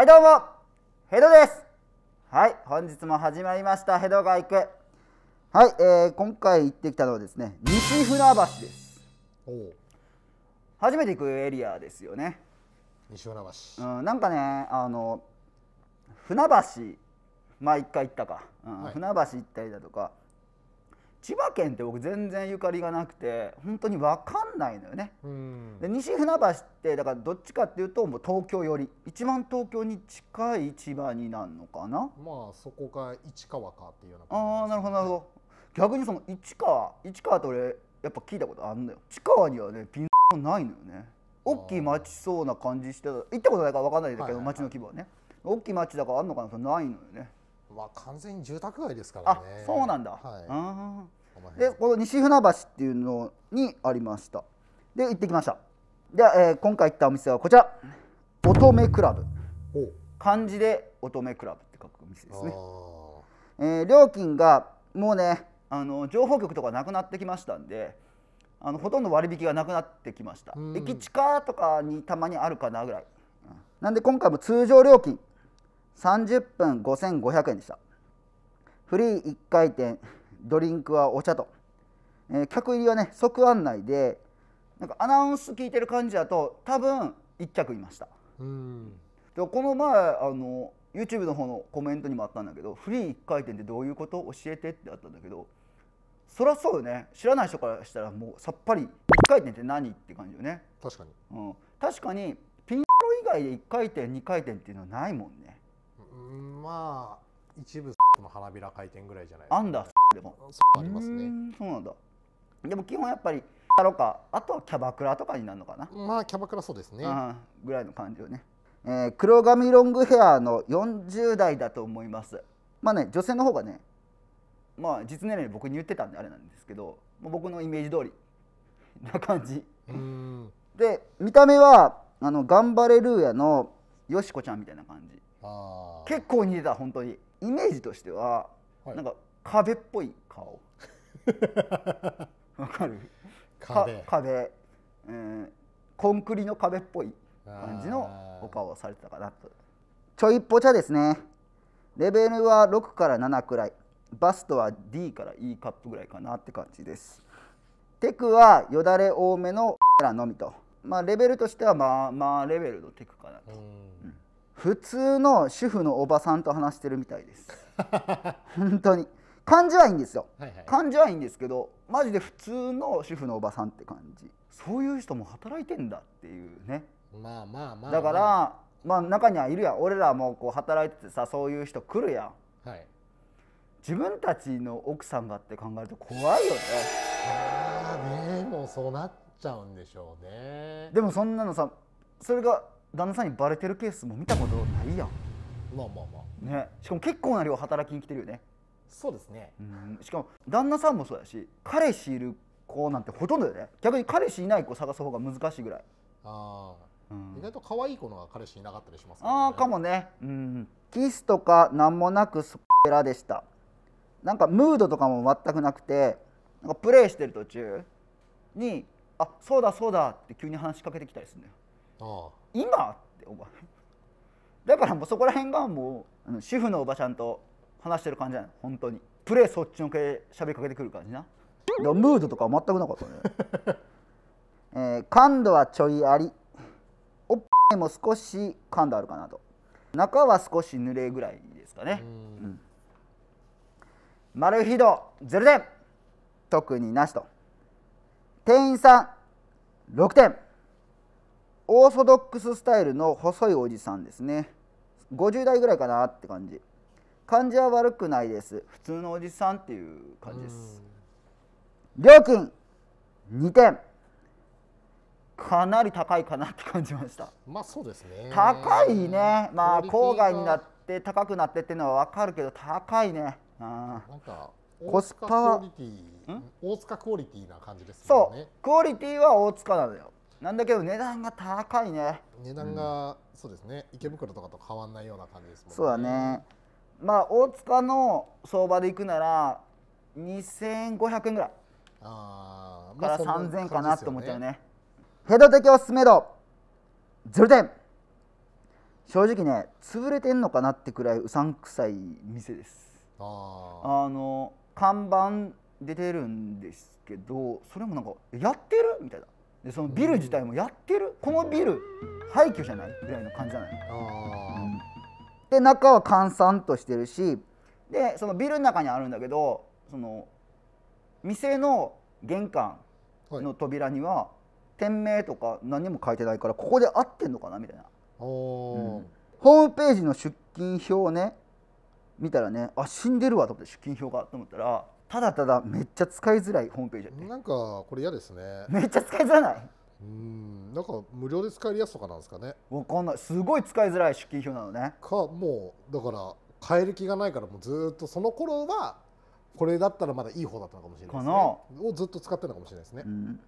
はいどうもヘドですはい本日も始まりましたヘドが行くはい、えー、今回行ってきたのはですね西船橋です初めて行くエリアですよね西船橋、うん、なんかねあの船橋まあ一回行ったか、うん、はい、船橋行ったりだとか千葉県って僕全然ゆかりがなくて本当に分かんないのよね、うん、で西船橋ってだからどっちかっていうともう東京より一番東京に近い千葉になるのかなまあそこが市川かっていうような感じ、ね、ああなるほどなるほど逆にその市川市川って俺やっぱ聞いたことあるんだよ市川にはねピンないのよね大きい町そうな感じして行ったことないから分かんないんだけど、はいはい、町の規模はね大きい町だからあんのかなないのよねまあ、完全に住宅街ですからね。そうなんだ。はい。で、この西船橋っていうのにありました。で、行ってきました。で、えー、今回行ったお店はこちら。乙女クラブ。漢字で乙女クラブって書くお店ですね。えー、料金がもうね、あの情報局とかなくなってきましたんで。あのほとんど割引がなくなってきました、駅近とかにたまにあるかなぐらい、なんで今回も通常料金30分5500円でしたフリー1回転ドリンクはお茶と、えー、客入りはね即案内でなんかアナウンス聞いてる感じだと多分1客いましたでこの前あの YouTube の方のコメントにもあったんだけどフリー1回転ってどういうこと教えてってあったんだけどそりゃそうよね知らない人からしたらもうさっぱり1回転って何って感じよね確かに、うん、確かにピンロ以外で1回転2回転っていうのはないもんねまあ一部の花びら回転ぐらいじゃないですかあんだでもありますねそうなんだでも基本やっぱりだロカかあとはキャバクラとかになるのかなまあキャバクラそうですねぐらいの感じよね、えー、黒髪ロングヘアの40代だと思いますまあね女性の方がねまあ実年齢僕に言ってたんであれなんですけど、僕のイメージ通りな感じで見た目はあの頑張れルーヤのよしこちゃんみたいな感じ結構似てた本当にイメージとしては、はい、なんか壁っぽい顔 わかる壁壁、うん、コンクリの壁っぽい感じのお顔をされてたかなとちょいっぽちゃですねレベルは6から7くらいバストは D から E カップぐらいかなって感じですテクはよだれ多めのらのみとまあレベルとしてはまあまあレベルのテクかなと、うん普通の主婦のおばさんと話してるみたいです 本当に感じはいいんですよ、はいはい、感じはいいんですけどマジで普通の主婦のおばさんって感じそういう人も働いてんだっていうねまあまあまあ、だから、まあ、中にはいるや俺らもこう働いててさそういう人来るやん、はい、自分たちの奥さんがって考えると怖いよねああねもうそうなっちゃうんでしょうねでもそんなのさそれが旦那さんにバレてるケースも見たことないやんまあまあまあねしかも結構な量働きに来てるよねそうですね、うん、しかも旦那さんもそうやし彼氏いる子なんてほとんどだよね逆に彼氏いない子探す方が難しいぐらいああうん、意外と可愛い子の彼氏いなかったりします、ね、ああかもね、うん、キスとか何もなくっペらでしたなんかムードとかも全くなくてなんかプレイしてる途中に「あそうだそうだ」って急に話しかけてきたりするんだよ今ってお前だからもうそこら辺がもうあの主婦のおばちゃんと話してる感じなの本当にプレーそっちのけ喋りかけてくる感じな ムードとか全くなかったね、えー、感度はちょいありおっぱいも少し感度あるかなと中は少し濡れぐらいですかねうん、丸ひど0点特になしと店員さん6点オーソドックススタイルの細いおじさんですね50代ぐらいかなって感じ感じは悪くないです普通のおじさんっていう感じですりょうくん2点かなり高いかなって感じましたまあそうですね高いねまあ郊外になって高くなってっていうのは分かるけど高いねあコスパは大塚クオリティな感じですねそうクオリティは大塚なのよなんだけど値段が高いね値段が、うん、そうですね池袋とかと変わんないような感じですもんねそうだねまあ大塚の相場で行くなら2500円ぐらいあ、まあ、から3000かなって思っちゃうね、ヘド的おすすめ度0点正直ね潰れてんのかなってくらいうさんくさい店ですああの看板出てるんですけどそれもなんかやってるみたいなでそのビル自体もやってるこのビル廃墟じゃないぐらいの感じじゃないで中は閑散としてるしでそのビルの中にあるんだけどその店の玄関の扉には、はい、店名とか何も書いてないからここで合ってんのかなみたいな、うん、ホームページの出勤表ね見たらねあ死んでるわと思って出勤表がと思ったらただただめっちゃ使いづらいホームページやっなんかこれ嫌ですねめっちゃ使いづらないうんなんか無料で使えるやつとかなんですかねわかんないすごい使いづらい出勤表なのねかもうだから変える気がないからもうずっとその頃はこれだったらまだいい方だったのかもしれないですねをずっと使ってるのかもしれないですね、うん、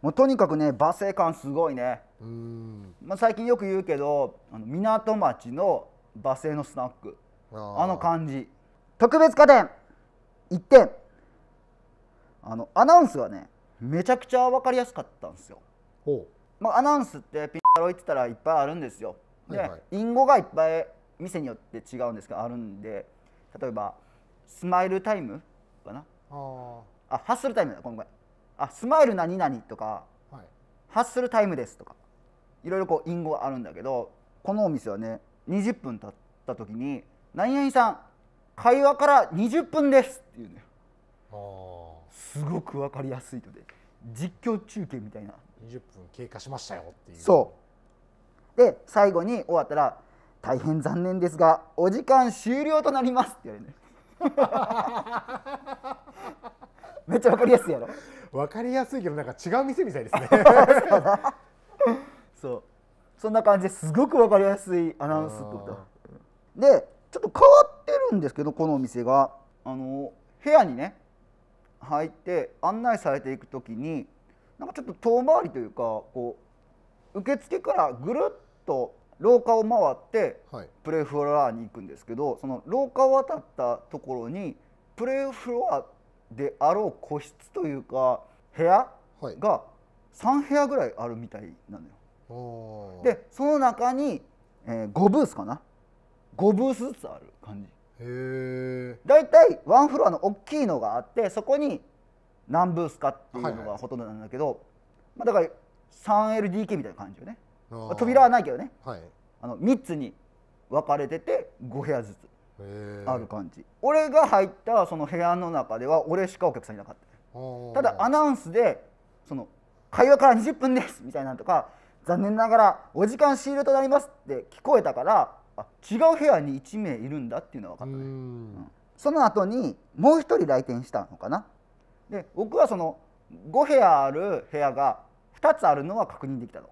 もうとにかくね罵声感すごいねうん、まあ、最近よく言うけどあの港町の罵声のスナックあの感じ特別家電1点あのアナウンスがねめちゃくちゃ分かりやすかったんですよ。まあ、アナウンスってピンタロ言ってたらいっぱいあるんですよ。で、はいはい、隠語がいっぱい店によって違うんですけどあるんで例えばスマイルタイムかなあハッスルタイムだこのんあスマイル何々とか、はい、ハッスルタイムですとかいろいろこう隠語があるんだけどこのお店はね20分経った時に「何々さん会話から20分です」っていうのよ。すごく分かりやすいので実況中継みたいな20分経過しましたよっていうそうで最後に終わったら「大変残念ですがお時間終了となります」って言われる、めっちゃ分かりやすいやろ分かりやすいけどなんか違う店みたいですね そうそんな感じですごく分かりやすいアナウンスってことでちょっと変わってるんですけどこのお店があの部屋にね入って案内されていく時になんかちょっと遠回りというかこう受付からぐるっと廊下を回ってプレーフロアに行くんですけど、はい、その廊下を渡ったところにプレーフロアであろう個室というか部屋が3部屋ぐらいあるみたいなのよ。はい、でその中に、えー、5ブースかな5ブースずつある感じ。大体ワンフロアの大きいのがあってそこに何ブースかっていうのがほとんどなんだけど、はいはい、まあ、だから 3LDK みたいな感じよね、まあ、扉はないけどね、はい、あの3つに分かれてて5部屋ずつある感じ俺が入ったその部屋の中では俺しかお客さんいなかったただアナウンスでその会話から20分ですみたいなのとか残念ながらお時間終了となりますって聞こえたからあ違う部屋に1名いるんだっていうのは分かったね、うん、その後にもう1人来店したのかなで僕はその5部屋ある部屋が2つあるのは確認できたの、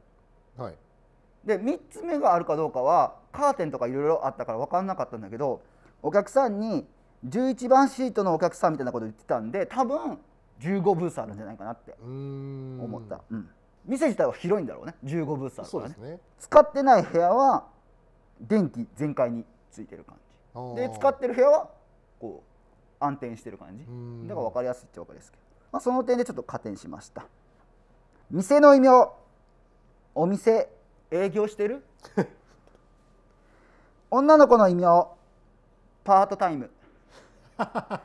はい、で3つ目があるかどうかはカーテンとかいろいろあったから分かんなかったんだけどお客さんに11番シートのお客さんみたいなこと言ってたんで多分15ブースあるんじゃないかなって思った、うん、店自体は広いんだろうね15ブースあるからね、ね、使ってない部屋は電気全開についてる感じで使ってる部屋はこう暗転してる感じだから分かりやすいっちゃ分かりやすいけど、まあ、その点でちょっと加点しました店の異名お店営業してる 女の子の異名パートタイム だ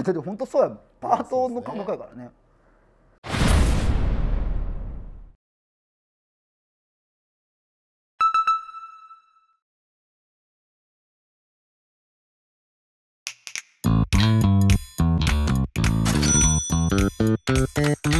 って本当そうやパートの感覚やからね Thank you.